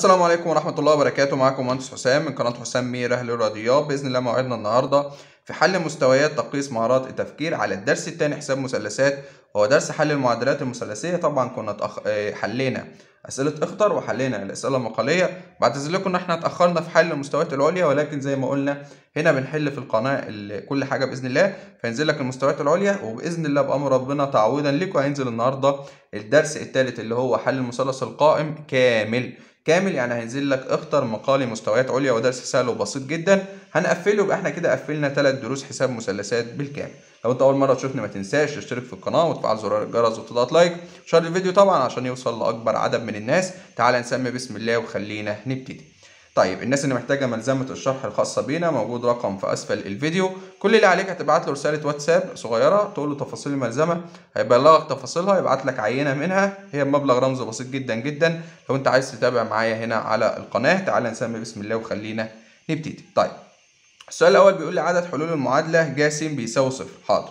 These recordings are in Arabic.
السلام عليكم ورحمة الله وبركاته معاكم مهندس حسام من قناة حسام مير أهل الرياضيات بإذن الله موعدنا النهاردة في حل مستويات تقيس مهارات التفكير على الدرس الثاني حساب مثلثات هو درس حل المعادلات المثلثية طبعا كنا تأخ... آه، حلينا أسئلة اختر وحلينا الأسئلة المقالية بعتذر لكم إن احنا اتأخرنا في حل المستويات العليا ولكن زي ما قلنا هنا بنحل في القناة كل حاجة بإذن الله فينزل لك المستويات العليا وبإذن الله بأمر ربنا تعويضا لكم هينزل النهاردة الدرس الثالث اللي هو حل المثلث القائم كامل كامل يعني هينزل لك اختر مقالي مستويات عليا ودرس سهل وبسيط جدا هنقفله يبقى احنا كده قفلنا ثلاث دروس حساب مثلثات بالكامل لو انت اول مره تشوفني ما تنساش تشترك في القناه وتفعل زرار الجرس وتضغط لايك وشير الفيديو طبعا عشان يوصل لاكبر عدد من الناس تعال نسمي بسم الله وخلينا نبتدي طيب الناس اللي محتاجه ملزمه الشرح الخاصه بينا موجود رقم في اسفل الفيديو كل اللي عليك هتبعت له رساله واتساب صغيره تقول له تفاصيل الملزمه هيبلغك تفاصيلها يبعت لك عينه منها هي بمبلغ رمز بسيط جدا جدا لو انت عايز تتابع معايا هنا على القناه تعالى نسمي بسم الله وخلينا نبتدي طيب السؤال الاول بيقول لي عدد حلول المعادله جاسم بيساوي صفر حاضر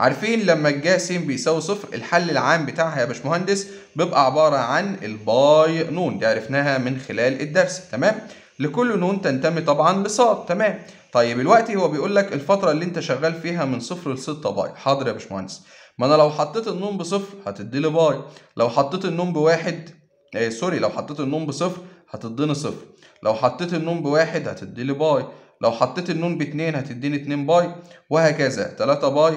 عارفين لما الجا س بيساوي صفر الحل العام بتاعها يا باشمهندس بيبقى عباره عن الباي نون دي عرفناها من خلال الدرس تمام لكل نون تنتمي طبعا لصاد تمام طيب الوقت هو بيقول لك الفتره اللي انت شغال فيها من صفر لسته باي حاضر يا باشمهندس ما انا لو حطيت النون بصفر هتدي لي باي لو حطيت النون بواحد آه سوري لو حطيت النون بصفر هتديني صفر لو حطيت النون بواحد هتدي لي باي لو حطيت النون باتنين هتديني اتنين باي وهكذا تلاتة باي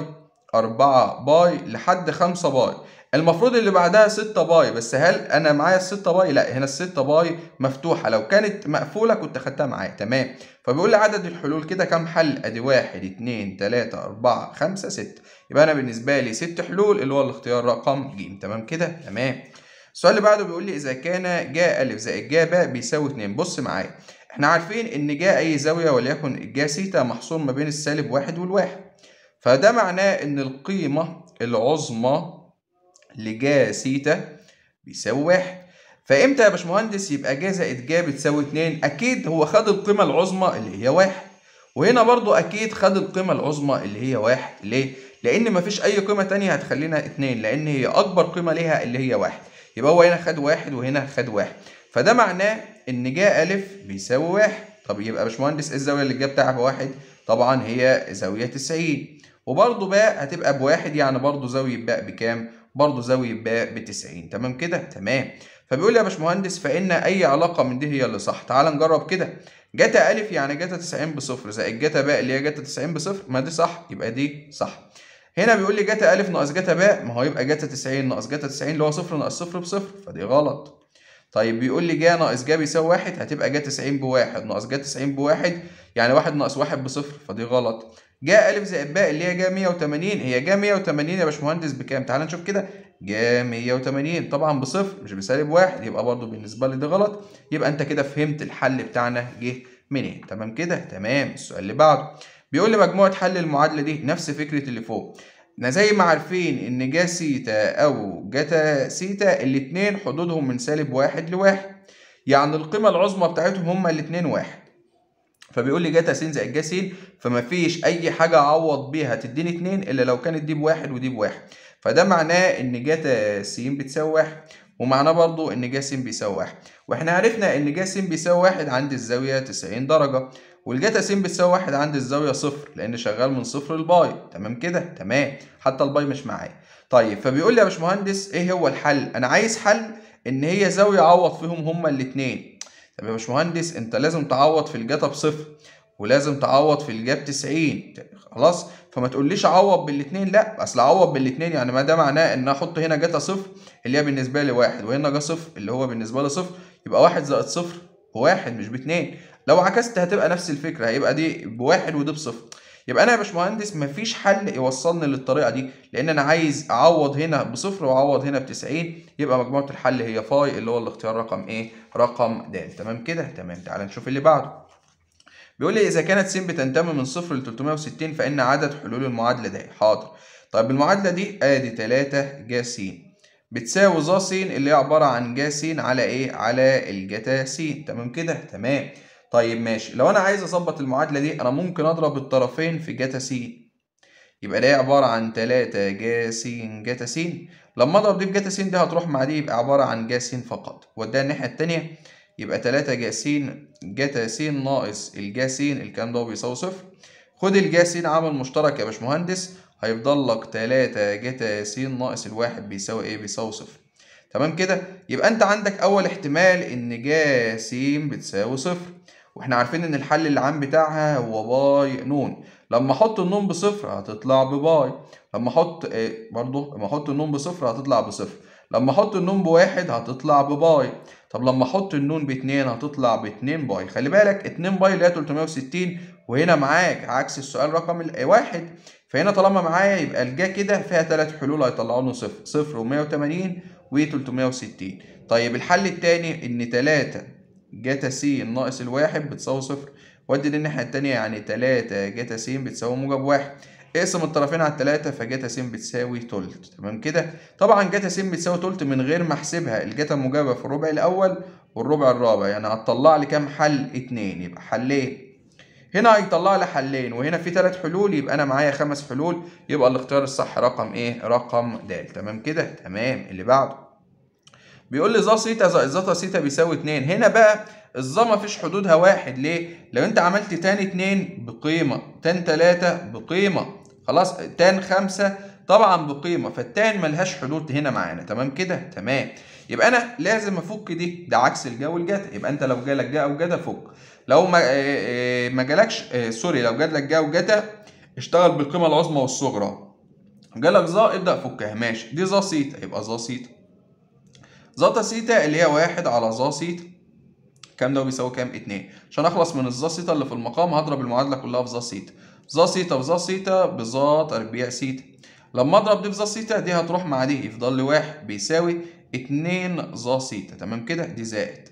أربعة باي لحد خمسة باي المفروض اللي بعدها 6 باي بس هل انا معايا ال 6 باي لا هنا ال 6 باي مفتوحه لو كانت مقفوله كنت خدتها معايا تمام فبيقول لي عدد الحلول كده كام حل ادي 1 2 3 4 5 6 يبقى انا بالنسبه لي 6 حلول اللي هو الاختيار رقم ج تمام كده تمام السؤال اللي بعده بيقول لي اذا كان جاء الف زائد جاء ب بيساوي 2 بص معايا احنا عارفين ان جاء اي زاويه وليكن الجا سيتا محصور ما بين السالب واحد والواحد فده معناه ان القيمه العظمى لجا سيتا بيساوي واحد فامتى يا باشمهندس يبقى جا زائد جا بتساوي اتنين اكيد هو خد القيمه العظمى اللي هي واحد وهنا برضو اكيد خد القيمه العظمى اللي هي واحد ليه لان مفيش اي قيمه تانية هتخلينا اتنين لان هي اكبر قيمه ليها اللي هي واحد يبقى هو هنا خد واحد وهنا خد واحد فده معناه ان جا الف بيساوي واحد طب يبقى يا باشمهندس ايه الزاويه اللي جا بتاعها واحد طبعا هي زاويه 90 وبرضه باء هتبقى بواحد يعني برضه زاويه باء بكام برضه زاوية باء ب 90 تمام كده تمام فبيقول لي يا باشمهندس فإن أي علاقة من دي هي اللي صح تعال نجرب كده جتا أ يعني جتا 90 بصفر زائد جتا باء اللي هي جتا 90 بصفر ما دي صح يبقى دي صح هنا بيقول لي جتا أ ناقص جتا باء ما هو يبقى جتا 90 ناقص جتا 90 اللي هو صفر ناقص صفر بصفر فدي غلط طيب بيقول لي جا ناقص جا بيساوي واحد هتبقى جا 90 بواحد ناقص جا 90 بواحد يعني واحد ناقص واحد بصفر فدي غلط جا الف زائد باء اللي هي جا 180 هي جا 180 يا باشمهندس بكام تعال نشوف كده جا 180 طبعا بصفر مش بسالب واحد يبقى برضو بالنسبه لي ده غلط يبقى انت كده فهمت الحل بتاعنا جه منين تمام كده تمام السؤال اللي بعده بيقول لي مجموعه حل المعادله دي نفس فكره اللي فوق احنا زي ما عارفين ان جا سيتا او جتا سيتا الاتنين حدودهم من سالب واحد لواحد يعني القيمة العظمى بتاعتهم هما الاتنين واحد فبيقول لي جتا سين زائد جاسين فما فيش اي حاجه اعوض بيها تديني اتنين الا لو كانت دي بواحد ودي بواحد فده معناه ان جتا سين بتساوي واحد ومعناه برضو ان جاسين بيساوي واحد واحنا عرفنا ان جاسين بيساوي واحد عند الزاويه 90 درجه والجتا سين بتساوي واحد عند الزاويه صفر لان شغال من صفر لباي تمام كده تمام حتى الباي مش معايا طيب فبيقول لي يا باشمهندس ايه هو الحل انا عايز حل ان هي زاويه اعوض فيهم هما الاثنين طب يا باشمهندس انت لازم تعوض في الجتا بصفر ولازم تعوض في الجاب 90 خلاص فما تقوليش عوض بالاثنين لا اصل اعوض بالاثنين يعني ما ده معناه ان احط هنا جتا صفر اللي هي بالنسبه لي واحد وهنا جا صفر اللي هو بالنسبه لي صفر يبقى واحد زائد صفر بواحد مش باتنين لو عكست هتبقى نفس الفكره هيبقى دي بواحد ودي بصفر يبقى انا يا باشمهندس مفيش حل يوصلني للطريقه دي لان انا عايز اعوض هنا بصفر واعوض هنا ب 90 يبقى مجموعه الحل هي فاي اللي هو الاختيار رقم ايه رقم د تمام كده تمام تعال نشوف اللي بعده بيقول لي اذا كانت س بتنتمي من صفر ل 360 فان عدد حلول المعادله ده حاضر طيب المعادله دي ادي 3 جا س بتساوي ظ س اللي هي عباره عن جا س على ايه على الجتا س تمام كده تمام طيب ماشي لو انا عايز اظبط المعادله دي انا ممكن اضرب الطرفين في جتا س يبقى ده عباره عن 3 جا س جتا س لما اضرب دي في جتا س دي هتروح مع دي يبقى عباره عن جا س فقط واديها الناحيه الثانيه يبقى 3 جا س جتا س ناقص الجا س الكلام ده بيساوي صفر خد الجا س عامل مشترك يا باشمهندس هيفضل لك 3 جتا س ناقص الواحد بيساوي ايه بيساوي صفر تمام كده يبقى انت عندك اول احتمال ان جا س بتساوي صفر واحنا عارفين ان الحل العام بتاعها هو باي نون لما احط النون بصفر هتطلع بباي لما احط إيه برضه لما احط النون بصفر هتطلع بصفر لما احط النون بواحد هتطلع بباي طب لما احط النون باتنين هتطلع باتنين باي خلي بالك اتنين باي اللي هي 360 وهنا معاك عكس السؤال رقم واحد فهنا طالما معايا يبقى الجا كده فيها ثلاث حلول هيطلعوا له صفر صفر و180 و360 طيب الحل التاني ان 3 جتا س ناقص الواحد بتساوي صفر وادي للناحية التانية يعني تلاتة جتا س بتساوي موجب واحد اقسم الطرفين على التلاتة فجتا س بتساوي تلت تمام كده طبعا جتا س بتساوي تلت من غير ما احسبها الجتا الموجبة في الربع الأول والربع الرابع يعني هتطلع لي كام حل اتنين يبقى حلين ايه؟ هنا هيطلع لي حلين وهنا في ثلاث حلول يبقى انا معايا خمس حلول يبقى الاختيار الصح رقم ايه رقم د تمام كده تمام اللي بعده بيقول لي ظا ثيتا زائد زتا ثيتا بيساوي 2 هنا بقى الظا مفيش حدودها واحد ليه؟ لو انت عملت تان 2 بقيمه تان 3 بقيمه خلاص تان 5 طبعا بقيمه فالتان ملهاش حدود هنا معانا تمام كده؟ تمام يبقى انا لازم افك دي ده عكس الجا والجتا يبقى انت لو جالك جا او جتا فك لو ما آه، آه، ما جالكش آه، سوري لو جالك جا وجتا اشتغل بالقيمه العظمى والصغرى جالك ظا ابدا فكها ماشي دي ظا ثيتا يبقى ظا ثيتا زاتا سيتا اللي هي واحد على زا سيتا كام ده بيساوي كام؟ اتنين عشان اخلص من الزا سيتا اللي في المقام هضرب المعادلة كلها في زا سيتا زا سيتا في زا سيتا بزا تربيع سيتا لما اضرب دي في زا سيتا دي هتروح مع دي يفضل لي واحد بيساوي اتنين زا سيتا تمام كده دي زائد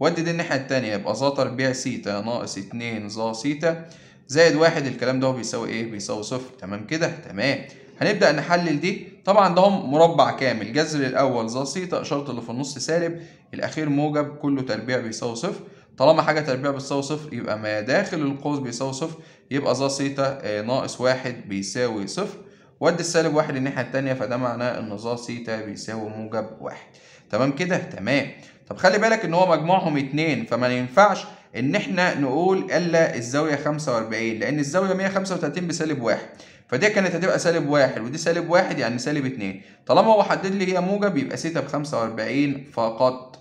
ودي دي الناحية التانية يبقى زا تربيع سيتا ناقص اتنين زا سيتا زائد واحد الكلام ده بيساوي ايه؟ بيساوي صفر تمام كده تمام هنبدأ نحلل دي طبعا ده مربع كامل جذر الاول ذا ثيتا اشاره اللي في النص سالب الاخير موجب كله تربيع بيساوي صفر طالما حاجه تربيع بتساوي صفر يبقى ما داخل القوس بيساوي صفر يبقى ذا ثيتا آه، ناقص واحد بيساوي صفر وادي السالب واحد الناحيه الثانيه فده معناه ان ذا ثيتا بيساوي موجب واحد تمام كده تمام طب خلي بالك ان هو مجموعهم اتنين فما ينفعش ان احنا نقول الا الزاويه 45 لان الزاويه 135 بسالب واحد فدي كانت هتبقى سالب واحد ودي سالب واحد يعني سالب اتنين طالما هو حدد لي هي موجب يبقى سيتا ب 45 فقط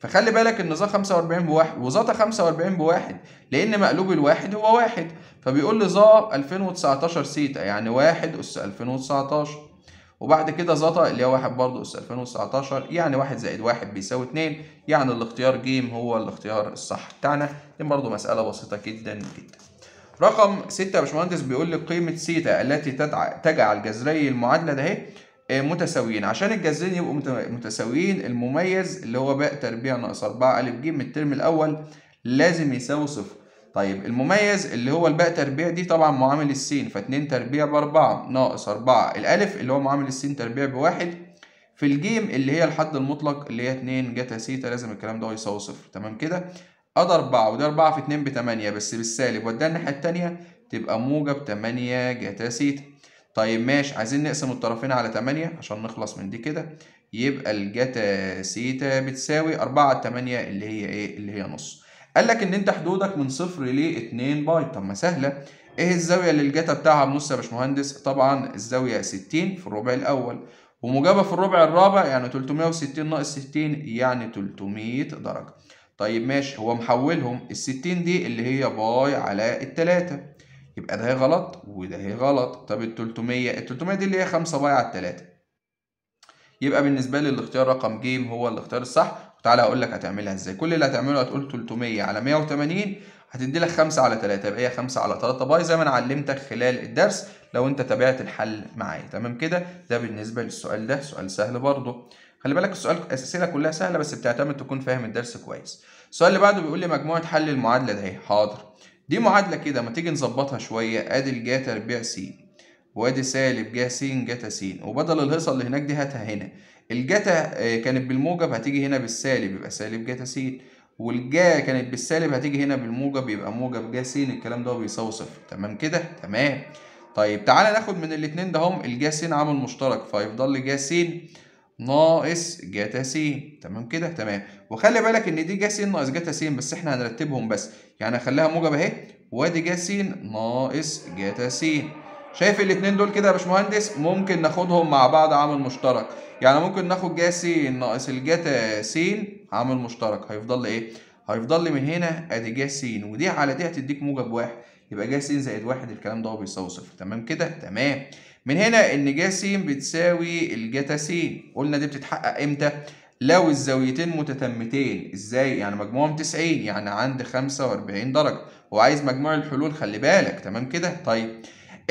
فخلي بالك ان ظا 45 بواحد وظا 45 بواحد لان مقلوب الواحد هو واحد فبيقول لي ظا 2019 سيتا يعني واحد اس 2019 وبعد كده زطا اللي هو واحد برضه اس 2019 يعني واحد زائد واحد بيساوي اتنين يعني الاختيار جيم هو الاختيار الصح بتاعنا دي برضه مسألة بسيطة جدا جدا رقم 6 يا باشمهندس بيقول لي قيمه سيتا التي تجعل جذري المعادله ده آه، متساويين عشان الجذرين يبقوا متساويين المميز اللي هو ب تربيع ناقص 4 ا ج من الترم الاول لازم يساوي صفر طيب المميز اللي هو الباء تربيع دي طبعا معامل السين ف 2 تربيع ب 4 ناقص 4 الالف اللي هو معامل السين تربيع بواحد في الجيم اللي هي الحد المطلق اللي هي 2 جتا سيتا لازم الكلام ده يساوي صفر تمام كده ادي اه 4 وده 4 في 2 ب 8 بس بالسالب وداها الناحيه الثانيه تبقى موجب 8 جتا سيتا طيب ماشي عايزين نقسم الطرفين على 8 عشان نخلص من دي كده يبقى الجتا سيتا بتساوي 4 على 8 اللي هي ايه اللي هي نص قال لك ان انت حدودك من صفر ل 2 باي طب ما سهله ايه الزاويه اللي الجتا بتاعها بنص يا باشمهندس طبعا الزاويه 60 في الربع الاول وموجبه في الربع الرابع يعني 360 ناقص 60 يعني 300 درجه طيب ماشي هو محولهم 60 دي اللي هي باي على التلاتة يبقى ده هي غلط وده هي غلط طب ال 300 دي اللي هي 5 باي على التلاتة يبقى بالنسبة لي الاختيار رقم جيم هو الاختيار الصح وتعالى هقول لك هتعملها ازاي كل اللي هتعمله هتقول 300 على 180 هتدي لك 5 على 3 يبقى هي 5 على 3 باي زي ما انا علمتك خلال الدرس لو انت تابعت الحل معايا تمام كده ده بالنسبه للسؤال ده سؤال سهل برضه خلي بالك السؤال الاسئله كلها سهله بس بتعتمد تكون فاهم الدرس كويس السؤال اللي بعده بيقول لي مجموعه حل المعادله ده اهي حاضر دي معادله كده ما تيجي نظبطها شويه ادي الجا تربيع س وادي سالب جا س جتا س وبدل الهيصه اللي هناك دي هاتها هنا الجتا آه، كانت بالموجب هتيجي هنا بالسالب يبقى سالب جتا س والجا كانت بالسالب هتيجي هنا بالموجب يبقى موجب جا س الكلام ده بيساوي صفر تمام كده تمام طيب تعالى ناخد من الاتنين ده هم الجا س عامل مشترك فيفضل لي جا س ناقص جتا س تمام كده تمام وخلي بالك ان دي جا س ناقص جتا س بس احنا هنرتبهم بس يعني هخليها موجب اهي وادي جا س ناقص جتا س شايف الاثنين دول كده يا باشمهندس ممكن ناخدهم مع بعض عامل مشترك يعني ممكن ناخد جا س ناقص الجتا س عامل مشترك هيفضل لي ايه هيفضل لي من هنا ادي جا س ودي على دي هتديك موجب واحد يبقى جا س زائد واحد الكلام ده هو بيساوي صفر تمام كده تمام من هنا ان جا س بتساوي س قلنا دي بتتحقق امتى لو الزاويتين متتمتين ازاي يعني مجموعهم 90 يعني عند 45 درجه وعايز مجموع الحلول خلي بالك تمام كده طيب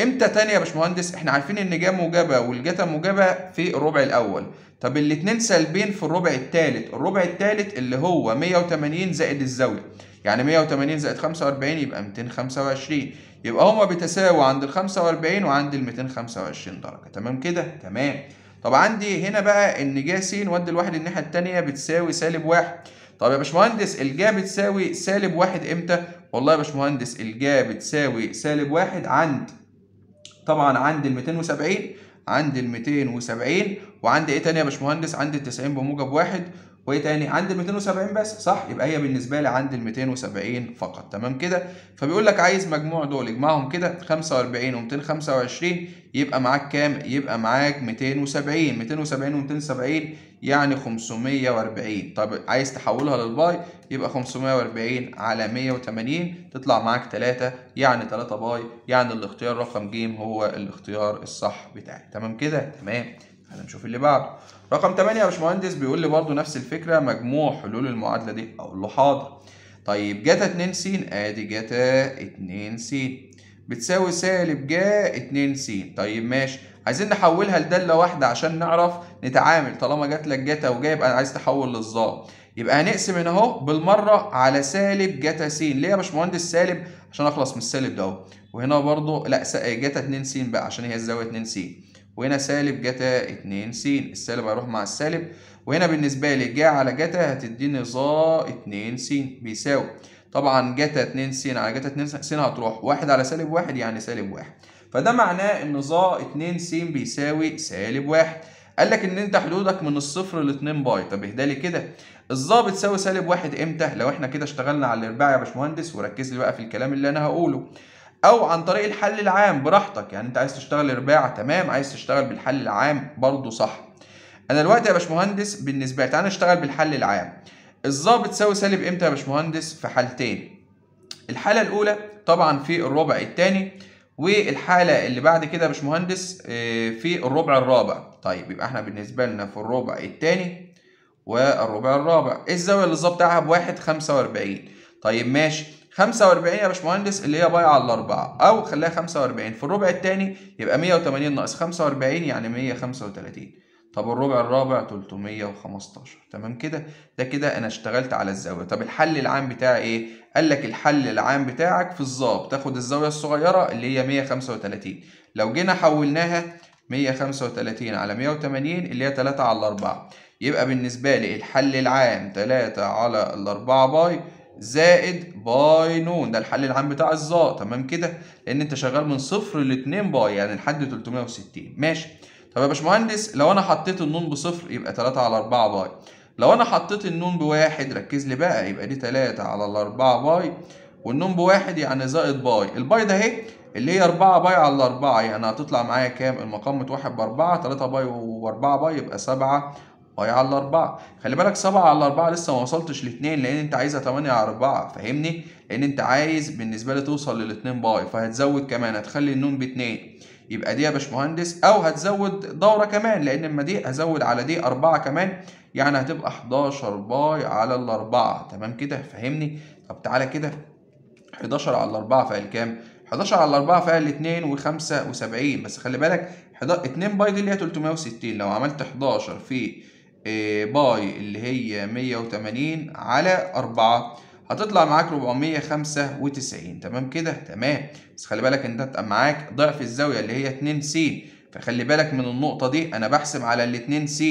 امتى تاني يا باشمهندس احنا عارفين ان جا موجبه والجتا موجبه في الربع الاول طب الاتنين سالبين في الربع الثالث الربع الثالث اللي هو 180 زائد الزاويه يعني 180 زائد 45 يبقى 225 يبقى هما بيتساووا عند ال 45 وعند ال 225 درجة تمام كده تمام طب عندي هنا بقى ان جا س ودي الواحد الناحية الثانيه بتساوي سالب واحد طب يا باشمهندس الجا بتساوي سالب واحد امتى؟ والله يا باشمهندس الجا بتساوي سالب واحد عند طبعا عند ال 270 عند ال 270 وعند ايه تاني يا باشمهندس؟ عند ال 90 بموجب واحد وايه تاني عند ال 270 بس صح يبقى هي بالنسبه لي عند ال 270 فقط تمام كده فبيقول لك عايز مجموع دول اجمعهم كده 45 و225 يبقى معاك كام يبقى معاك 270 270 و270 يعني 540 طب عايز تحولها للباي يبقى 540 على 180 تطلع معاك 3 يعني 3 باي يعني الاختيار رقم ج هو الاختيار الصح بتاعي تمام كده تمام هنشوف اللي بعده رقم 8 يا باشمهندس بيقول لي برضو نفس الفكره مجموع حلول المعادله دي اقول له حاضر طيب جتا 2 س ادي جتا 2 س بتساوي سالب جا 2 س طيب ماشي عايزين نحولها لداله واحده عشان نعرف نتعامل طالما جات لك جتا وجا يبقى عايز تحول للظا يبقى هنقسم اهو بالمره على سالب جتا س ليه يا باشمهندس سالب عشان اخلص من السالب ده وهنا برضو لا جتا 2 س بقى عشان هي الزاويه 2 س وهنا سالب جتا 2 س السالب هيروح مع السالب وهنا بالنسبة لي جا على جتا هتديني ظا 2 س بيساوي طبعا جتا 2 س على جتا 2 س هتروح 1 على سالب 1 يعني سالب 1 فده معناه ان ظا 2 س بيساوي سالب 1 قال لك ان انت حدودك من الصفر ل 2 باي طب اهدى لي كده الظا بتساوي سالب 1 امتى لو احنا كده اشتغلنا على الارباع يا باشمهندس وركز لي بقى في الكلام اللي انا هقوله او عن طريق الحل العام براحتك يعني انت عايز تشتغل ارباع تمام عايز تشتغل بالحل العام برضو صح انا الوقت يا باشمهندس بالنسبه لي تعالى نشتغل بالحل العام الظابط ساوي سالب امتى يا باشمهندس في حالتين الحاله الاولى طبعا في الربع الثاني والحاله اللي بعد كده يا باشمهندس آه، في الربع الرابع طيب يبقى احنا بالنسبه لنا في الربع الثاني والربع الرابع الزاويه اللي الظابط بتاعها بواحد خمسة طيب ماشي 45 يا باشمهندس اللي هي باي على الأربعة أو خليها 45 في الربع الثاني يبقى 180 ناقص 45 يعني 135 طب الربع الرابع 315 تمام كده ده كده أنا اشتغلت على الزاوية طب الحل العام بتاعي إيه؟ قال لك الحل العام بتاعك في الظاب تاخد الزاوية الصغيرة اللي هي 135 لو جينا حولناها 135 على 180 اللي هي 3 على 4 يبقى بالنسبة لي الحل العام 3 على 4 باي زائد باي نون ده الحل العام بتاع الظا تمام كده لان انت شغال من صفر ل 2 باي يعني لحد 360 ماشي طب يا باشمهندس لو انا حطيت النون بصفر يبقى 3 على 4 باي لو انا حطيت النون بواحد ركز لي بقى يبقى دي 3 على 4 باي والنون بواحد يعني زائد باي الباي ده اهي اللي هي 4 باي على 4 يعني هتطلع معايا كام المقام متوحد ب 4 3 باي و4 باي يبقى 7 باي على الأربعة خلي بالك 7 على الأربعة لسه ما وصلتش ل 2 لأن أنت عايزها 8 على 4 فاهمني؟ لأن أنت عايز بالنسبة لي توصل لل 2 باي فهتزود كمان هتخلي النون ب 2 يبقى دي يا باشمهندس أو هتزود دورة كمان لأن أما دي هزود على دي 4 كمان يعني هتبقى 11 باي على الأربعة تمام كده فاهمني؟ طب تعالى كده 11 على الأربعة فقال كام؟ 11 على 4 فقال 2 و75 بس خلي بالك 2 باي دي اللي هي 360 لو عملت 11 في آه، باي اللي هي 180 على 4 هتطلع معاك 495 تمام كده تمام بس خلي بالك انت هتبقى معاك ضعف الزاويه اللي هي 2 س فخلي بالك من النقطه دي انا بحسب على ال 2 س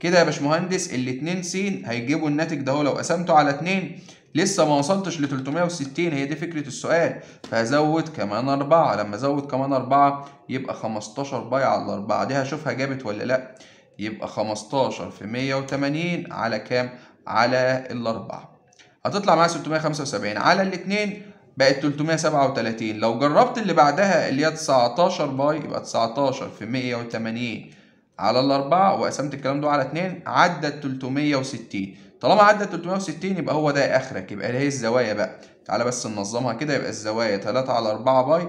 كده يا باشمهندس ال 2 س هيجيبوا الناتج ده لو قسمته على 2 لسه ما وصلتش ل 360 هي دي فكره السؤال فهزود كمان 4 لما ازود كمان 4 يبقى 15 باي على 4 دي هشوفها جابت ولا لا يبقى 15 في 180 على كام؟ على الأربعة هتطلع معايا 675 على الاثنين بقت 337 لو جربت اللي بعدها اللي هي 19 باي يبقى 19 في 180 على الأربعة وقسمت الكلام ده على اثنين عدت 360 طالما عدت 360 يبقى هو ده آخرك يبقى اللي هي الزوايا بقى تعالى بس ننظمها كده يبقى الزوايا 3 على 4 باي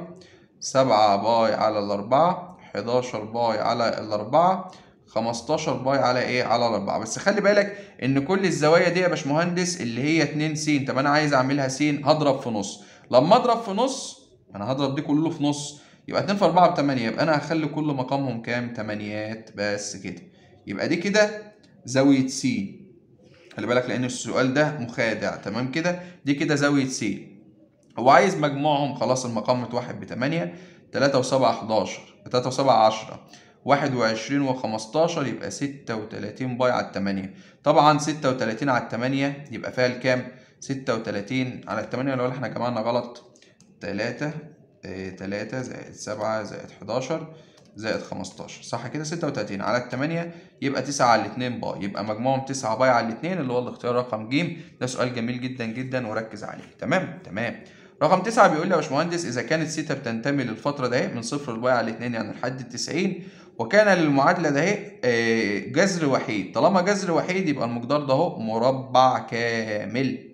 7 باي على الأربعة 11 باي على الأربعة 15 باي على ايه على 4 بس خلي بالك ان كل الزوايا دي يا باشمهندس اللي هي 2 س طب انا عايز اعملها س هضرب في نص لما اضرب في نص انا هضرب دي كله في نص يبقى 2 في 4 ب 8 يبقى انا هخلي كل مقامهم كام تمانيات بس كده يبقى دي كده زاوية س خلي بالك لان السؤال ده مخادع تمام كده دي كده زاوية س هو عايز مجموعهم خلاص المقام متوحد ب 8 3 و7 11 3 و7 10 واحد وعشرين وخمستاشر يبقى ستة وتلاتين باي على التمانية طبعا ستة وتلاتين على التمانية يبقى فيها الكام ستة وتلاتين على التمانية لو احنا جمعنا غلط تلاتة آه، تلاتة زائد سبعة زائد حداشر زائد خمستاشر صح كده ستة وتلاتين على التمانية يبقى تسعة على الاتنين باي يبقى مجموعهم تسعة باي على الاتنين اللي هو الاختيار رقم ج ده سؤال جميل جدا جدا وركز عليه تمام تمام رقم تسعة بيقول لي يا باشمهندس إذا كانت ستة بتنتمي للفترة ده من صفر لباي على 2 يعني لحد التسعين وكان للمعادلة ده آه، جذر وحيد طالما جذر وحيد يبقى المقدار ده اهو مربع كامل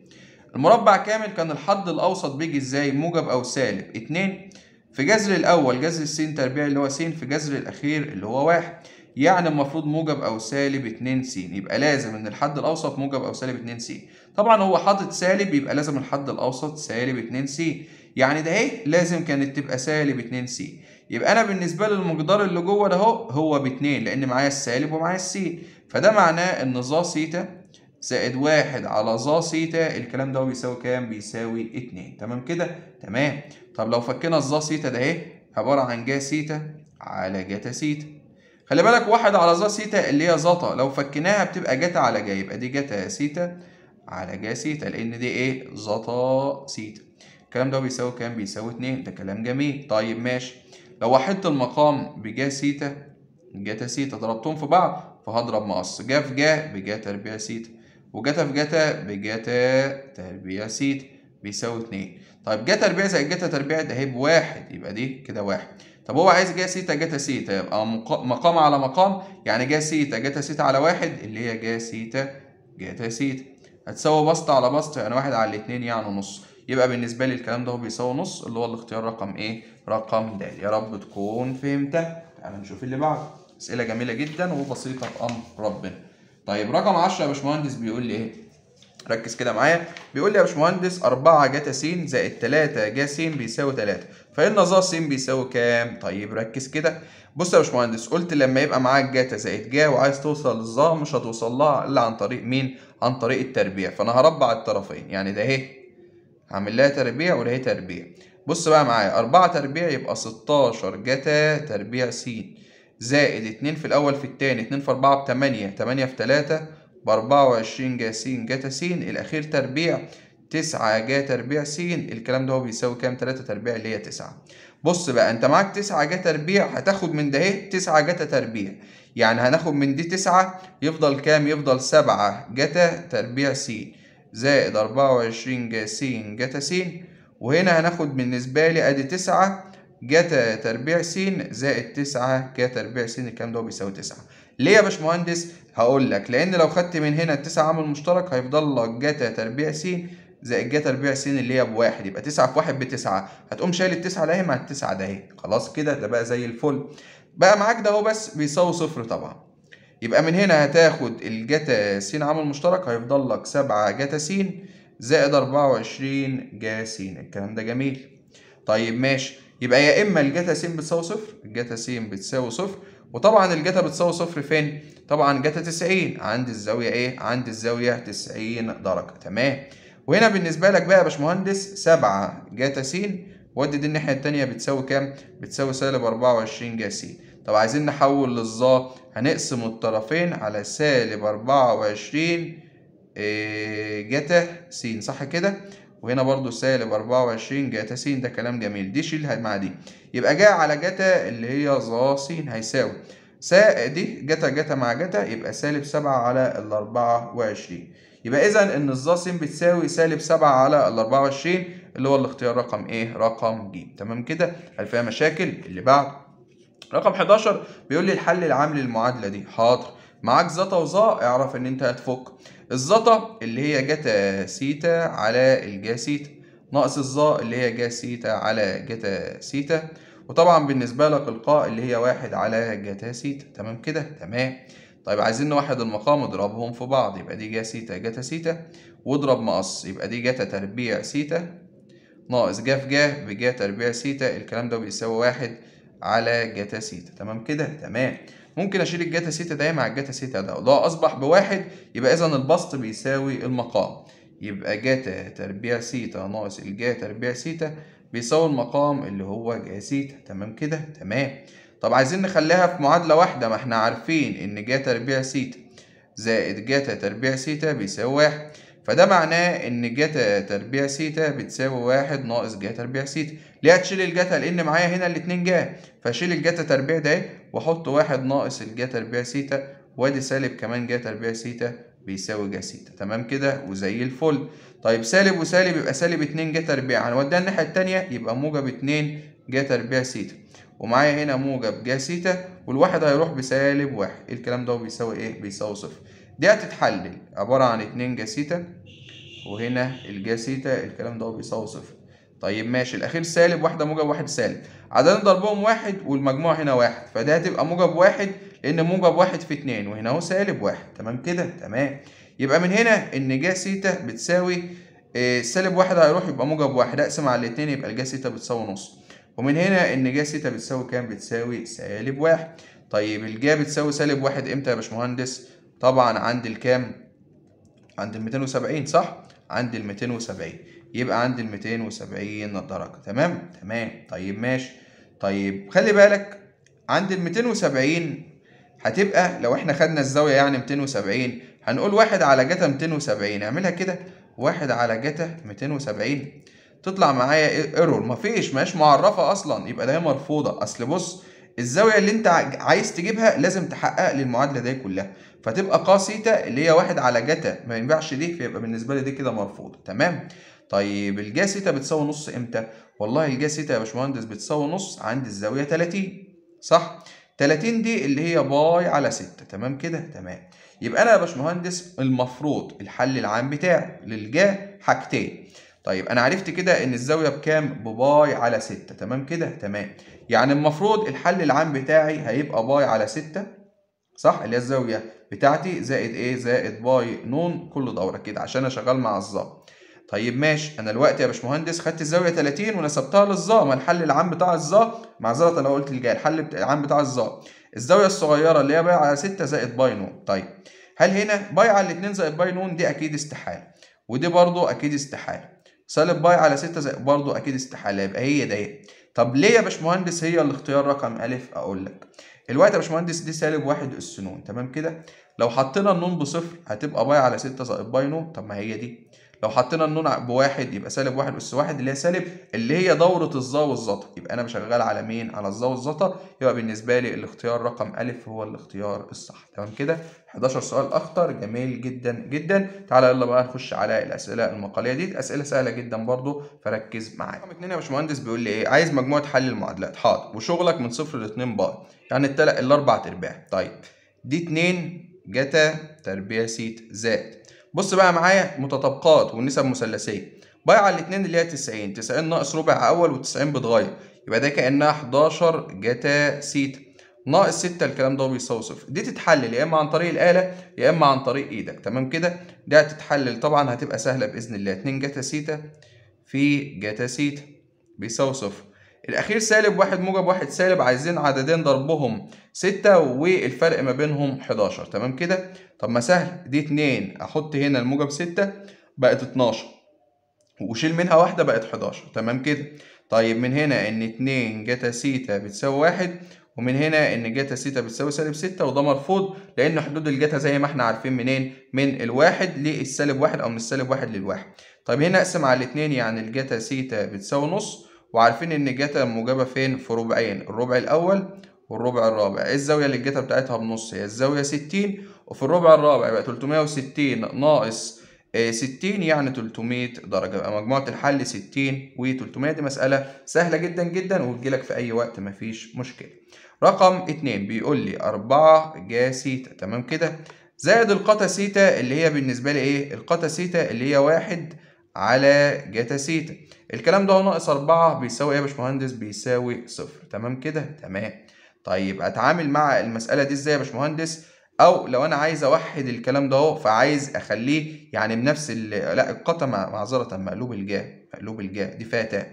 المربع كامل كان الحد الأوسط بيجي ازاي موجب أو سالب اتنين في جذر الأول جذر السين تربيع اللي هو س في جذر الأخير اللي هو واحد يعني المفروض موجب أو سالب اتنين س يبقى لازم إن الحد الأوسط موجب أو سالب اتنين س طبعا هو حاطط سالب يبقى لازم الحد الأوسط سالب اتنين س يعني ده اهي لازم كانت تبقى سالب اتنين س يبقى انا بالنسبه لي المقدار اللي جوه ده هو هو باتنين لان معايا السالب ومعايا السين فده معناه ان ظا سيتا زائد واحد على ظا سيتا الكلام ده بيساوي كام؟ بيساوي اتنين تمام كده؟ تمام طب لو فكينا الظا سيتا ده اهي عباره عن جا سيتا على جتا سيتا خلي بالك واحد على ظا سيتا اللي هي ظتا لو فكيناها بتبقى جتا على جا يبقى دي جتا سيتا على جا سيتا لان دي ايه؟ ظتا سيتا الكلام ده بيساوي كام؟ بيساوي اتنين ده كلام جميل طيب ماشي لو وحدت المقام بجا سيتا جتا سيتا ضربتهم في بعض فهضرب مقص جا في جا بجا تربيع سيتا وجتا في جتا بجتا تربيع سيتا بيساوي اتنين طيب جتا تربيع زائد جتا تربيع ده هي بواحد يبقى دي كده واحد طب هو عايز جا سيتا جتا سيتا يبقى مقام على مقام يعني جا سيتا جتا سيتا على واحد اللي هي جا سيتا جتا سيتا هتساوي بسط على بسط يعني واحد على الاتنين يعني نص يبقى بالنسبة لي الكلام ده هو بيساوي نص اللي هو الاختيار رقم ايه؟ رقم د يا رب تكون فهمتها تعالى نشوف اللي بعده اسئلة جميلة جدا وبسيطة بأمر ربنا طيب رقم 10 يا باشمهندس بيقول لي ايه؟ ركز كده معايا بيقول لي يا باشمهندس 4 جتا س زائد 3 جا س بيساوي 3 فإن ظا س بيساوي كام؟ طيب ركز كده بص يا باشمهندس قلت لما يبقى معاك جتا زائد جا وعايز توصل للظا مش هتوصل لها إلا عن طريق مين؟ عن طريق التربيع فأنا هربع الطرفين يعني ده إيه؟ هعمل لها تربيع ولا هي تربيع بص بقى معايا أربعة تربيع يبقى ستاشر جتا تربيع س زائد اتنين في الأول في التاني اتنين في أربعة بتمانية تمانية في تلاتة بأربعة وعشرين جا س جتا س الأخير تربيع تسعة جا تربيع س الكلام ده هو بيساوي كام تلاتة تربيع اللي هي تسعة بص بقى انت معاك تسعة جا تربيع هتاخد من ده ايه تسعة جتا تربيع يعني هناخد من دي تسعة يفضل كام يفضل سبعة جتا تربيع س زائد أربعة وعشرين جا س جتا س وهنا هناخد بالنسبة لي أدي تسعة جتا تربيع س زائد تسعة جتا تربيع س الكلام ده بيساوي تسعة ليه يا باشمهندس؟ هقول لك لأن لو خدت من هنا التسعة عامل مشترك هيفضل لك جتا تربيع س زائد جتا تربيع س اللي هي بواحد يبقى تسعة في واحد بتسعة هتقوم شايل التسعة ده مع التسعة ده خلاص كده ده بقى زي الفل بقى معاك ده اهو بس بيساوي صفر طبعا يبقى من هنا هتاخد الجتا س عامل مشترك هيفضل لك سبعة جتا س زائد أربعة وعشرين جا س الكلام ده جميل طيب ماشي يبقى يا إما الجتا س بتساوي صفر الجتا س بتساوي صفر وطبعا الجتا بتساوي صفر فين؟ طبعا جتا 90 عند الزاوية إيه؟ عند الزاوية 90 درجة تمام وهنا بالنسبة لك بقى يا باشمهندس 7 جتا س ودي دي الناحية التانية بتساوي كام؟ بتساوي سالب 24 جا س طب عايزين نحول للظا هنقسم الطرفين على سالب أربعة وعشرين آه، جتا س صح كده وهنا برضو سالب 24 جتا س ده كلام جميل دي شيل مع دي يبقى جا على جتا اللي هي ظا س هيساوي س دي جتا جتا مع جتا يبقى سالب 7 على ال 24 يبقى اذا ان الظا س بتساوي سالب 7 على ال 24 اللي هو الاختيار رقم ايه رقم ج تمام كده هل فيها مشاكل اللي بعده رقم 11 بيقول لي الحل العام للمعادله دي حاضر معاك زتا وظا اعرف ان انت هتفك الزتا اللي هي جتا سيتا على الجا سيتا ناقص الظا اللي هي جا سيتا على جتا سيتا وطبعا بالنسبة لك القاء اللي هي واحد على جتا سيتا تمام كده تمام طيب عايزين نوحد المقام اضربهم في بعض يبقى دي جا سيتا جتا سيتا واضرب مقص يبقى دي جتا تربيع سيتا ناقص جا في جا بجا تربيع سيتا الكلام ده بيساوي واحد على جتا سيتا تمام كده تمام ممكن اشيل الجتا سيتا ده مع الجتا سيتا ده ده اصبح بواحد يبقى اذا البسط بيساوي المقام يبقى جتا تربيع سيتا ناقص الجاتا تربيع سيتا بيساوي المقام اللي هو جا سيتا تمام كده تمام طب عايزين نخليها في معادلة واحدة ما احنا عارفين ان جا تربيع سيتا زائد جتا تربيع سيتا بيساوي واحد فده معناه ان جتا تربيع سيتا بتساوي واحد ناقص جتا تربيع سيتا ليه هتشيل الجتا لان معايا هنا الاتنين جا فاشيل الجتا تربيع ده واحط واحد ناقص الجتا تربيع سيتا وادي سالب كمان جتا تربيع سيتا بيساوي جا سيتا تمام كده وزي الفل طيب سالب وسالب يبقى سالب اتنين جا تربيع هنوديها الناحيه التانيه يبقى موجب اتنين جا تربيع سيتا ومعايا هنا موجب جا سيتا والواحد هيروح بسالب واحد الكلام ده بيساوي ايه بيساوي صفر دي هتتحلل عبارة عن اتنين جاسيتا وهنا الجاسيتا الكلام ده بيساوي صفر طيب ماشي الاخير سالب واحدة موجب واحد سالب عددين ضربهم واحد والمجموع هنا واحد فده هتبقى موجب واحد لان موجب واحد في اتنين وهنا هو سالب واحد تمام كده تمام يبقى من هنا ان جاسيتا بتساوي آه، سالب واحد هيروح يبقى موجب واحد اقسم على الاتنين يبقى الجاسيتا بتساوي نص ومن هنا ان جاسيتا بتساوي كام بتساوي سالب واحد طيب الجا بتساوي سالب واحد امتى يا باشمهندس طبعا عند الكام عند ال 270 صح عند ال 270 يبقى عند ال 270 درجه تمام تمام طيب ماشي طيب خلي بالك عند ال 270 هتبقى لو احنا خدنا الزاويه يعني 270 هنقول واحد على جتا 270 اعملها كده واحد على جتا 270 تطلع معايا ايرور مفيش مش معرفه اصلا يبقى ده مرفوضه اصل بص الزاويه اللي انت عايز تجيبها لازم تحقق للمعادله دي كلها فتبقى ق سيتا اللي هي واحد على جتا ما ينفعش دي فيبقى بالنسبه لي دي كده مرفوضه تمام طيب الجا سيتا بتساوي نص امتى والله الجا سيتا يا باشمهندس بتساوي نص عند الزاويه 30 صح 30 دي اللي هي باي على 6 تمام كده تمام يبقى انا يا باشمهندس المفروض الحل العام بتاعي للجا حاجتين طيب انا عرفت كده ان الزاويه بكام بباي على 6 تمام كده تمام يعني المفروض الحل العام بتاعي هيبقى باي على 6 صح اللي هي الزاويه بتاعتي زائد ايه زائد باي نون كل دوره كده عشان انا شغال مع الظا طيب ماشي انا دلوقتي يا باشمهندس خدت الزاويه 30 ونسبتها للظا ما الحل العام بتاع الظا معذره انا قلت الجاي الحل العام بتاع الظا الزاويه الصغيره اللي هي باي على 6 زائد باي نون طيب هل هنا باي على 2 زائد باي نون دي اكيد استحاله ودي برضو اكيد استحاله سالب باي على 6 زائد برضو اكيد استحاله يبقى هي ديت طب ليه يا باشمهندس هي الاختيار رقم ا اقول لك الوقت يا باشمهندس دي سالب واحد اس نون تمام كده لو حطينا النون بصفر هتبقى باي على 6 زائد باي نون طب ما هي دي لو حطينا النون بواحد يبقى سالب واحد أس واحد اللي هي سالب اللي هي دورة الظا والظطا يبقى أنا شغال على مين؟ على الظا والظطا يبقى بالنسبة لي الاختيار رقم أ هو الاختيار الصح تمام كده 11 سؤال أخطر جميل جدا جدا تعالى يلا بقى نخش على الأسئلة المقالية دي أسئلة سهلة جدا برضو فركز معايا رقم 2 يا باشمهندس بيقول لي إيه عايز مجموعة حل المعادلات حاضر وشغلك من صفر ل 2 بار يعني التلات الأربع أرباع طيب دي 2 جتا تربيع سيت زائد بص بقى معايا متطابقات والنسب مثلثيه باي على الاثنين اللي هي 90 90 ناقص ربع اول و90 بتغير يبقى ده كانها 11 جتا سيتا ناقص 6 الكلام ده بيساوي صفر دي تتحلل يا اما عن طريق الاله يا اما عن طريق ايدك تمام كده دي هتتحلل طبعا هتبقى سهله باذن الله 2 جتا سيتا في جتا سيتا بيساوي صفر الأخير سالب واحد موجب واحد سالب عايزين عددين ضربهم ستة والفرق ما بينهم 11 تمام كده طب ما سهل دي اتنين أحط هنا الموجب ستة بقت 12 وشيل منها واحدة بقت 11 تمام كده طيب من هنا إن اتنين جتا سيتا بتساوي واحد ومن هنا ان جتا سيتا بتساوي سالب ستة وده مرفوض لان حدود الجتا زي ما احنا عارفين منين من الواحد للسالب واحد او من السالب واحد للواحد طيب هنا اقسم على الاتنين يعني الجتا سيتا بتساوي نص وعارفين ان الجتا موجبة فين في ربعين الربع الاول والربع الرابع إيه الزاوية اللي الجتا بتاعتها بنص هي الزاوية ستين وفي الربع الرابع يبقى تلتمية وستين ناقص آه، ستين يعني تلتمية درجة يبقى مجموعة الحل ستين وتلتمية دي مسألة سهلة جدا جدا لك في أي وقت مفيش مشكلة رقم اتنين بيقول لي أربعة جا سيتا تمام كده زائد القتا سيتا اللي هي بالنسبة لي إيه القتا سيتا اللي هي واحد على جتا سيتا الكلام ده ناقص أربعة بيساوي إيه يا باشمهندس؟ بيساوي صفر تمام كده؟ تمام طيب أتعامل مع المسألة دي إزاي يا باشمهندس؟ أو لو أنا عايز أوحد الكلام ده أهو فعايز أخليه يعني بنفس لا القطع معذرة مقلوب الجاه مقلوب الجاه دي فيها تاء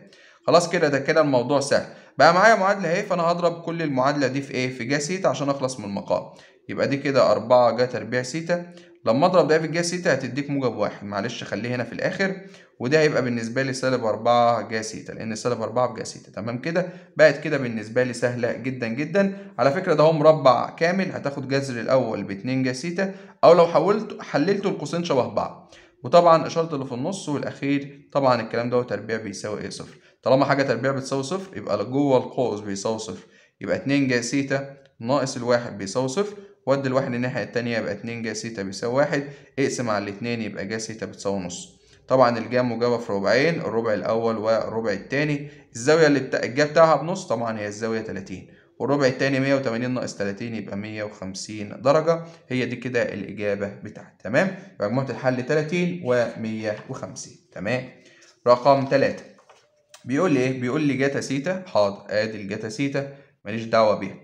خلاص كده ده كده الموضوع سهل بقى معايا معادلة اهي فأنا هضرب كل المعادلة دي في إيه؟ في جا سيتا عشان أخلص من المقام يبقى دي كده 4 جا تربيع سيتا لما اضرب ده في الجا سيتا هتديك موجب واحد معلش خليه هنا في الآخر وده هيبقى بالنسبة لي سالب 4 جا سيتا لأن سالب 4 بجا سيتا تمام كده بقت كده بالنسبة لي سهلة جدا جدا على فكرة ده هو مربع كامل هتاخد جذر الأول ب 2 جا سيتا أو لو حولت حللته القوسين شبه بعض وطبعا إشارة اللي في النص والأخير طبعا الكلام ده تربيع بيساوي إيه صفر طالما حاجة تربيع بتساوي صفر يبقى جوه القوس بيساوي صفر يبقى 2 جا سيتا ناقص الواحد بيساوي صفر ودي الواحد الناحية التانية يبقى 2 جا سيتا بيساوي واحد اقسم على الاتنين يبقى جا سيتا بتساوي نص طبعا الجام مجابة في ربعين الربع الأول والربع الثاني الزاوية اللي بتا... الجا بتاعها بنص طبعا هي الزاوية تلاتين والربع الثاني 180 ناقص 30 يبقى 150 درجة هي دي كده الإجابة بتاعتي تمام يبقى مجموعة الحل 30 و150 تمام رقم 3 بيقول لي ايه بيقول لي جتا سيتا حاضر ادي الجتا سيتا ماليش دعوة بيها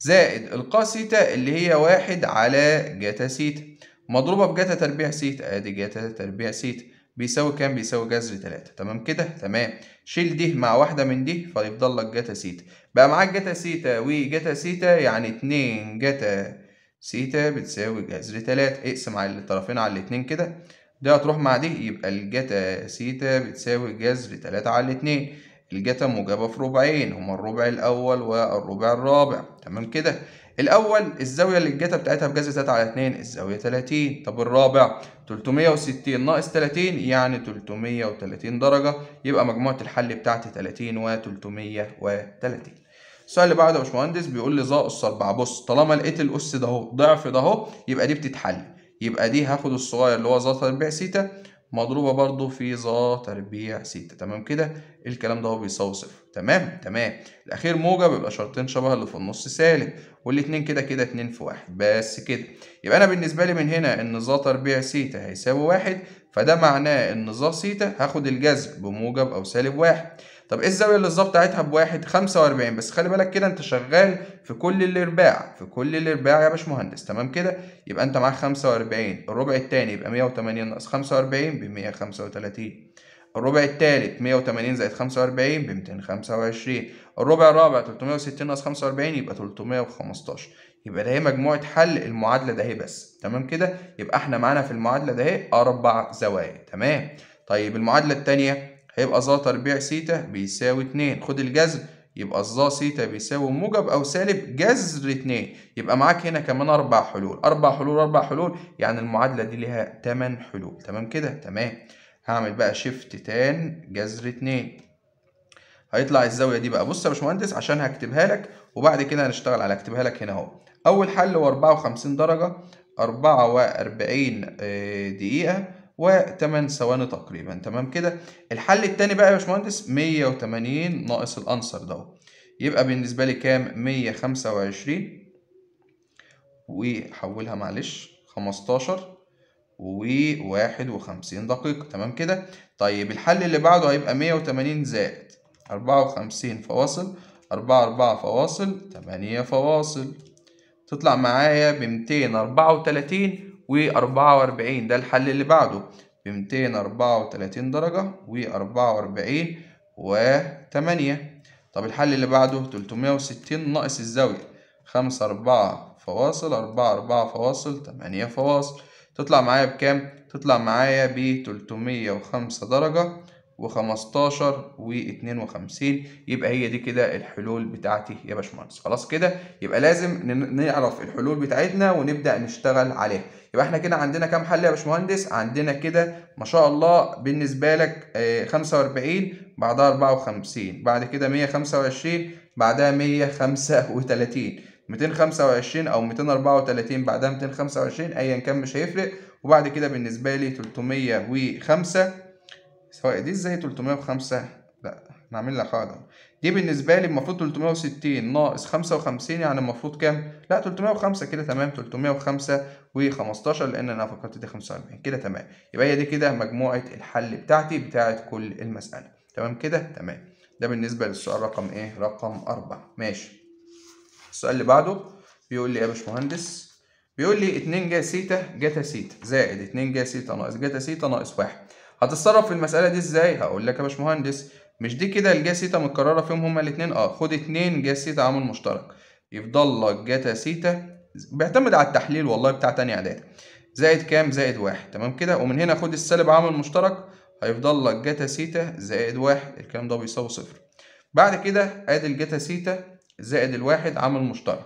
زائد القاسيتا اللي هي واحد على جتا سيتا مضروبة بجتا تربيع سيتا ادي جتا تربيع سيتا بيساوي كام بيساوي جذر 3 تمام كده تمام شيل دي مع واحده من دي فيفضل لك جتا سيتا بقى معاك جتا سيتا وجاتا سيتا يعني 2 جتا سيتا بتساوي جذر 3 اقسم على الطرفين على الاتنين كده ده هتروح مع دي يبقى الجتا سيتا بتساوي جذر 3 على الاتنين الجتا موجبة في ربعين هما الربع الأول والربع الرابع تمام كده الاول الزاويه اللي الجتا بتاعتها بجذر 3 على 2 الزاويه 30 طب الرابع 360 ناقص 30 يعني 330 درجه يبقى مجموعه الحل بتاعتي 30 و 330 السؤال اللي بعده يا باشمهندس بيقول لي ظا اس 4 بص طالما لقيت الاس ده اهو ضعف ده اهو يبقى دي بتتحل يبقى دي هاخد الصغير اللي هو ظا تربيع سيتا مضروبه برضو في ظا تربيع سيتا تمام كده الكلام ده هو بيساوي صفر تمام تمام الاخير موجب يبقى شرطين شبه اللي في النص سالب والاتنين كده كده اتنين في واحد بس كده يبقى انا بالنسبه لي من هنا ان ظا تربيع سيتا هيساوي واحد فده معناه ان ظا سيتا هاخد الجذر بموجب او سالب واحد طب ايه الزاويه اللي ظا بتاعتها بواحد 45 بس خلي بالك كده انت شغال في كل الارباع في كل الارباع يا باشمهندس تمام كده يبقى انت معاك 45 الربع الثاني يبقى 180 ناقص 45 ب 135 الربع الثالث 180 زائد 45 ب 225 الربع الرابع 360 ناقص 45 يبقى 315 يبقى ده هي مجموعة حل المعادلة ده هي بس تمام كده يبقى احنا معانا في المعادلة ده هي أربع زوايا تمام طيب المعادلة التانية هيبقى ظا تربيع سيتا بيساوي 2 خد الجذر يبقى الظا سيتا بيساوي موجب او سالب جذر 2 يبقى معاك هنا كمان اربع حلول اربع حلول اربع حلول يعني المعادله دي ليها 8 حلول تمام كده تمام هعمل بقى شيفت تان جذر اتنين هيطلع الزاويه دي بقى بص يا باشمهندس عشان هكتبها لك وبعد كده هنشتغل على اكتبها لك هنا اهو اول حل هو 54 درجه 44 آه، دقيقه و8 ثواني تقريبا تمام كده الحل التاني بقى يا باشمهندس 180 ناقص الانسر ده يبقى بالنسبه لي كام 125 وحولها معلش 15 وواحد وخمسين دقيقة تمام كده طيب الحل اللي بعده هيبقى مية وتمانين زائد أربعة وخمسين فواصل أربعة أربعة فواصل تمانية فواصل تطلع معايا بميتين أربعة وتلاتين وأربعة وأربعين ده الحل اللي بعده بميتين أربعة وتلاتين درجة وأربعة وأربعين وتمانية طب الحل اللي بعده تلتمية وستين ناقص الزاوية خمسة أربعة فواصل أربعة أربعة فواصل تمانية فواصل تطلع معايا بكام تطلع معايا ب 305 درجة و15 و52 يبقى هي دي كده الحلول بتاعتي يا باشمهندس خلاص كده يبقى لازم نعرف الحلول بتاعتنا ونبدا نشتغل عليها يبقى احنا كده عندنا كام حل يا باشمهندس عندنا كده ما شاء الله بالنسبه لك 45 آه، بعدها 54 بعد كده 125 بعدها 135 225 او 234 بعدها 225 ايا كان مش هيفرق وبعد كده بالنسبه لي 305 سواء دي ازاي 305 لا احنا عاملين لها قاعده دي بالنسبه لي المفروض 360 ناقص 55 يعني المفروض كام لا 305 كده تمام 305 و15 لان انا فكرت دي 45 كده تمام يبقى هي دي كده مجموعه الحل بتاعتي بتاعه كل المساله تمام كده تمام ده بالنسبه للسؤال رقم ايه رقم 4 ماشي السؤال اللي بعده بيقول لي يا باشمهندس بيقول لي 2 جا سيتا جتا سيتا زائد 2 جا سيتا ناقص جتا سيتا ناقص 1 هتتصرف في المساله دي ازاي هقول لك يا باشمهندس مش دي كده الجا سيتا متكرره فيهم هما الاثنين اه خد 2 جا سيتا عامل مشترك يفضل لك جتا سيتا بيعتمد على التحليل والله بتاع تاني اعداد زائد كام زائد واحد تمام كده ومن هنا خد السالب عامل مشترك هيفضل لك جتا سيتا زائد واحد الكلام ده بيساوي صفر بعد كده ادي الجتا سيتا زائد الواحد عامل مشترك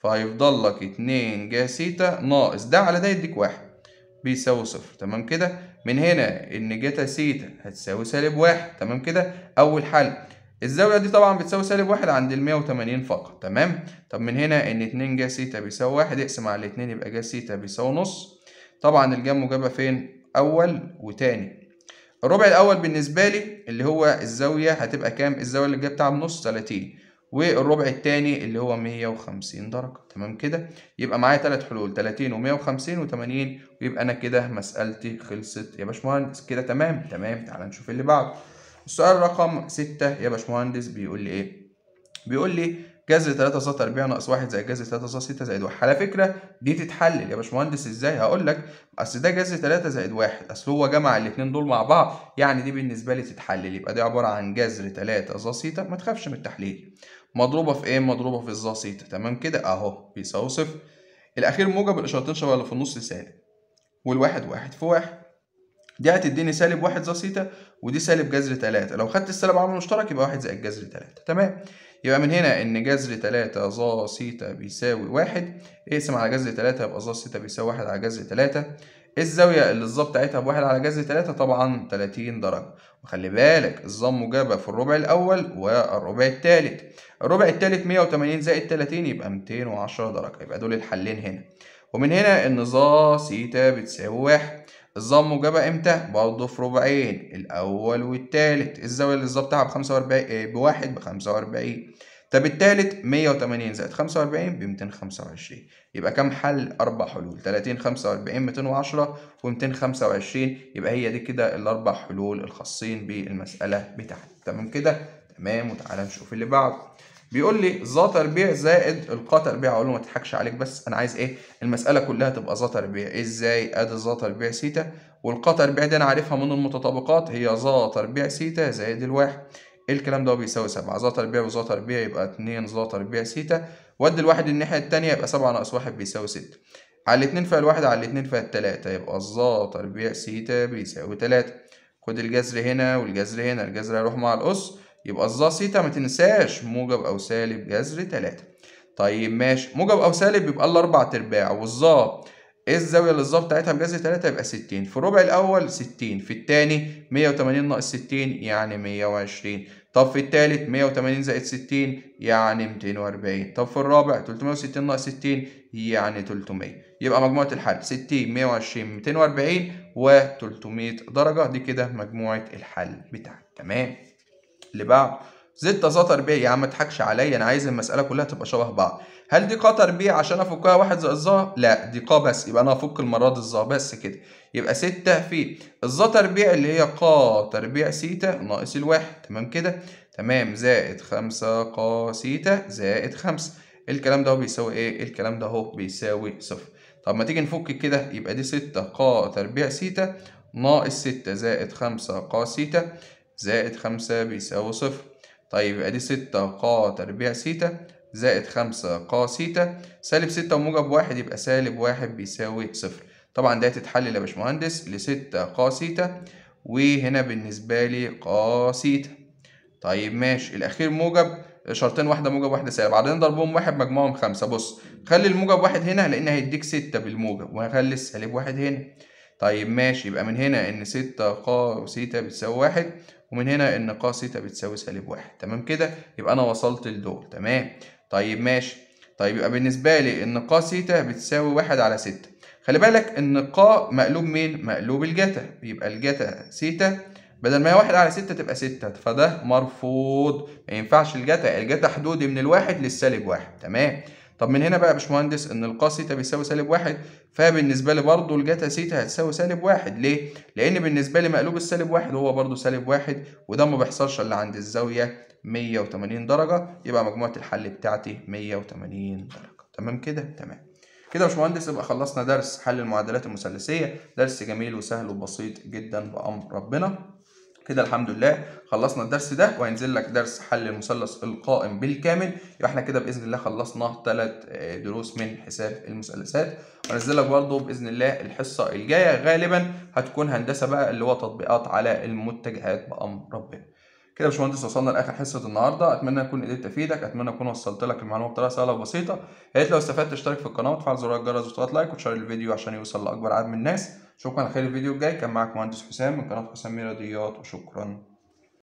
فهيفضل لك اتنين جا سيتا ناقص ده على ده يديك واحد بيساوي صفر تمام كده من هنا ان جتا سيتا هتساوي سالب واحد تمام كده اول حل الزاوية دي طبعا بتساوي سالب واحد عند المية وتمانين فقط تمام طب من هنا ان اتنين جا سيتا بيساوي واحد اقسم على الاتنين يبقى جا سيتا بيساوي نص طبعا الجم مجابة فين اول وتاني الربع الاول بالنسبة لي اللي هو الزاوية هتبقى كام الزاوية اللي جاية بتاعها بنص تلاتين والربع الثاني اللي هو 150 درجة تمام كده يبقى معايا ثلاث حلول 30 و150 و80 ويبقى أنا كده مسألتي خلصت يا باشمهندس كده تمام تمام تعال نشوف اللي بعده السؤال رقم 6 يا باشمهندس بيقول لي إيه؟ بيقول لي جذر 3 زائد 4 ناقص 1 زائد جذر 3 زائد 6 زائد 1 على فكره دي تتحلل يا باشمهندس ازاي هقول لك اصل ده جذر 3 زائد 1 اصل هو جمع الاثنين دول مع بعض يعني دي بالنسبه لي تتحلل يبقى دي عباره عن جذر 3 6 ما تخافش من التحليل مضروبة في ايه مضروبة في الظا سيتا تمام كده اهو بيساوي صفر الاخير موجب الاشارتين شبه اللي في النص سالب والواحد واحد في واحد دي هتديني سالب واحد ظا سيتا ودي سالب جذر تلاتة لو خدت السالب عامل مشترك يبقى واحد زائد جذر تلاتة تمام يبقى من هنا ان جذر تلاتة ظا سيتا بيساوي واحد اقسم على جذر تلاتة يبقى ظا سيتا بيساوي واحد على جذر تلاتة إيه الزاوية الظبط بتاعتها بواحد على جذر تلاتة طبعا تلاتين درجة وخلي بالك الظام مجابة في الربع الأول والربع التالت الربع التالت مية وتمانين زائد تلاتين يبقى ميتين وعشرة درجة يبقى دول الحلين هنا ومن هنا إن ظا سيتا بتساوي واحد الظام مجابة امتى؟ برضه في ربعين الأول والتالت إيه الزاوية اللي الظبط بتاعها بخمسة وأربعين إيه، بواحد بخمسة وأربعين طب التالت 180 زائد 45 ب 225 يبقى كام حل؟ أربع حلول 30 45 210 و225 يبقى هي دي كده الأربع حلول الخاصين بالمسألة بتاعتي تمام كده؟ تمام وتعالى نشوف اللي بعده بيقول لي ذا تربيع زائد القى تربيع اقول له ما تضحكش عليك بس انا عايز ايه المساله كلها تبقى ذا تربيع ازاي ادي ذا تربيع سيتا والقى تربيع دي انا عارفها من المتطابقات هي ذا تربيع سيتا زائد الواحد الكلام ده بيساوي 7 زلطة تربيع بزلطة تربيع يبقى 2 زلطة تربيع سيتا ودي الواحد الناحية التانية يبقى 7 ناقص 1 بيساوي 6 على الاتنين فيها الواحد على الاتنين فيها التلاتة يبقى الزلطة تربيع سيتا بيساوي 3 خد الجذر هنا والجذر هنا الجذر هيروح مع الأس يبقى الزا سيتا ما تنساش موجب أو سالب جذر 3 طيب ماشي موجب أو سالب يبقى الأربع أرباع والظا ايه الزاويه اللي بتاعتها مجازي 3 يبقى 60 في الربع الاول 60 في الثاني 180 ناقص 60 يعني 120 طب في الثالث 180 زائد 60 يعني 240 طب في الرابع 360 ناقص 60 يعني 300 يبقى مجموعه الحل 60 120 240 و 300 درجه دي كده مجموعه الحل بتاعك تمام اللي بعده زد سطر بيه يا عم متضحكش عليا انا عايز المساله كلها تبقى شبه بعض هل دي قطر بيه عشان افكها واحد زائد ظا لا دي ق بس يبقى انا افك المره دي الظا بس كده يبقى 6 في الظا تربيع اللي هي ق تربيع سيتا ناقص الواحد تمام كده تمام زائد 5 قا سيتا زائد 5 الكلام ده هو بيساوي ايه الكلام ده هو بيساوي صفر طب ما تيجي نفك كده يبقى دي 6 قا تربيع سيتا ناقص 6 زائد 5 قا سيتا زائد 5 بيساوي صفر طيب يبقى دي ستة ق تربيع سيتا زائد خمسة ق سيتا سالب ستة وموجب واحد يبقى سالب واحد بيساوي صفر طبعا ده هتتحلل يا باشمهندس لستة ق سيتا وهنا بالنسبة لي ق سيتا طيب ماشي الأخير موجب شرطين واحدة موجب واحدة سالب بعدين ضربهم واحد مجموعهم خمسة بص خلي الموجب واحد هنا لأن هيديك ستة بالموجب وهخلي السالب واحد هنا طيب ماشي يبقى من هنا إن ستة ق سيتا بتساوي واحد ومن هنا قا سيتا بتساوي سالب واحد تمام كده يبقى أنا وصلت لدول تمام طيب ماشي طيب يبقى بالنسبة لي قا سيتا بتساوي واحد على ستة خلي بالك ان قا مقلوب مين؟ مقلوب الجتا يبقى الجتا سيتا بدل ما هي واحد على ستة تبقى ستة فده مرفوض ما ينفعش الجتا الجتا حدودي من الواحد للسالب واحد تمام طب من هنا بقى يا باشمهندس ان القاس ثيتا بيساوي سالب واحد فبالنسبه لي برضه الجتا ثيتا هتساوي سالب واحد ليه؟ لان بالنسبه لي مقلوب السالب واحد هو برضه سالب واحد وده ما بيحصلش الا عند الزاويه 180 درجه يبقى مجموعه الحل بتاعتي 180 درجه تمام كده؟ تمام. كده يا باشمهندس يبقى خلصنا درس حل المعادلات المثلثيه درس جميل وسهل وبسيط جدا بامر ربنا كده الحمد لله خلصنا الدرس ده وهينزل لك درس حل المثلث القائم بالكامل يبقى احنا كده باذن الله خلصنا ثلاث آه، دروس من حساب المثلثات وهنزل لك برضه باذن الله الحصه الجايه غالبا هتكون هندسه بقى اللي هو تطبيقات على المتجهات بامر ربنا كده يا باشمهندس وصلنا لاخر حصه النهارده اتمنى اكون قدرت افيدك اتمنى اكون وصلت لك المعلومه بطريقه سهله وبسيطه يا ريت لو استفدت اشترك في القناه وتفعل زر الجرس وتضغط لايك وتشير الفيديو عشان يوصل لاكبر عدد من الناس اشوفكم على خير الفيديو الجاي كان معاك مهندس حسام من قناه حسام رياضيات وشكرا